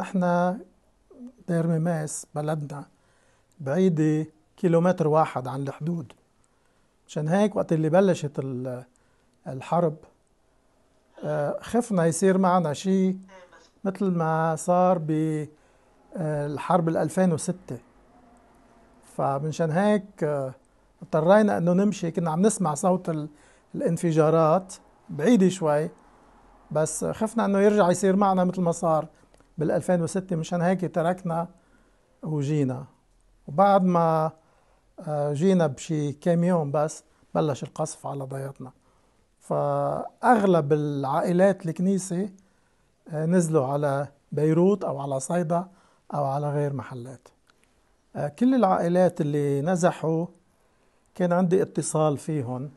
نحن دير ميماس بلدنا بعيدة كيلومتر واحد عن الحدود مشان هيك وقت اللي بلشت الحرب آه، خفنا يصير معنا شيء مثل ما صار بالحرب آه، ال 2006 فمنشان هيك آه، اضطرينا انه نمشي كنا عم نسمع صوت الانفجارات بعيدة شوي بس خفنا انه يرجع يصير معنا مثل ما صار بال 2006 مشان هيك تركنا وجينا وبعد ما آه، جينا بشي كام يوم بس بلش القصف على ضياتنا فأغلب العائلات الكنيسة آه، نزلوا على بيروت أو على صيدا أو على غير محلات آه، كل العائلات اللي نزحوا كان عندي اتصال فيهم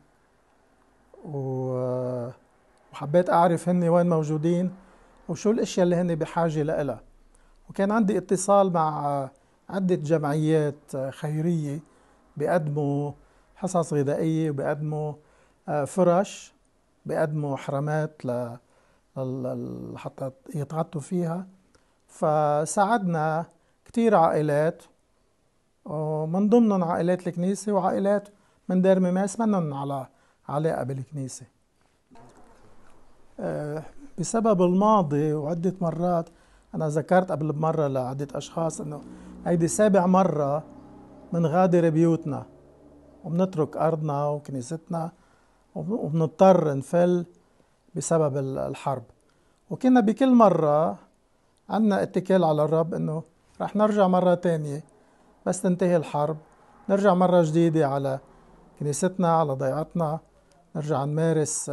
وحبيت أعرف هني وين موجودين وشو الاشياء اللي هن بحاجه لها وكان عندي اتصال مع عده جمعيات خيريه بيقدموا حصص غذائيه وبيقدموا آه، فرش بيقدموا حرامات ل يتغطوا فيها فساعدنا كتير عائلات ومن ضمنهم عائلات الكنيسة وعائلات من دير مماس منهم على علاقة بالكنيسة آه، بسبب الماضي وعدة مرات أنا ذكرت قبل بمرة لعدة أشخاص أنه هيدي سابع مرة منغادر بيوتنا وبنترك أرضنا وكنيستنا وبنضطر نفل بسبب الحرب وكنا بكل مرة عنا اتكال على الرب أنه رح نرجع مرة تانية بس تنتهي الحرب نرجع مرة جديدة على كنيستنا على ضيعتنا نرجع نمارس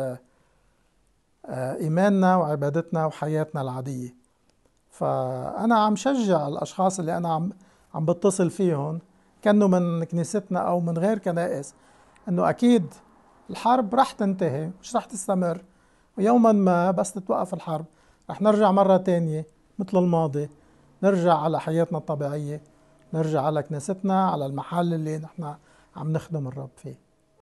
آه، إيماننا وعبادتنا وحياتنا العادية فأنا عم شجع الأشخاص اللي أنا عم عم بتصل فيهم كانوا من كنيستنا أو من غير كنائس أنه أكيد الحرب رح تنتهي مش رح تستمر ويوما ما بس تتوقف الحرب رح نرجع مرة تانية مثل الماضي نرجع على حياتنا الطبيعية نرجع على كنيستنا على المحل اللي نحن عم نخدم الرب فيه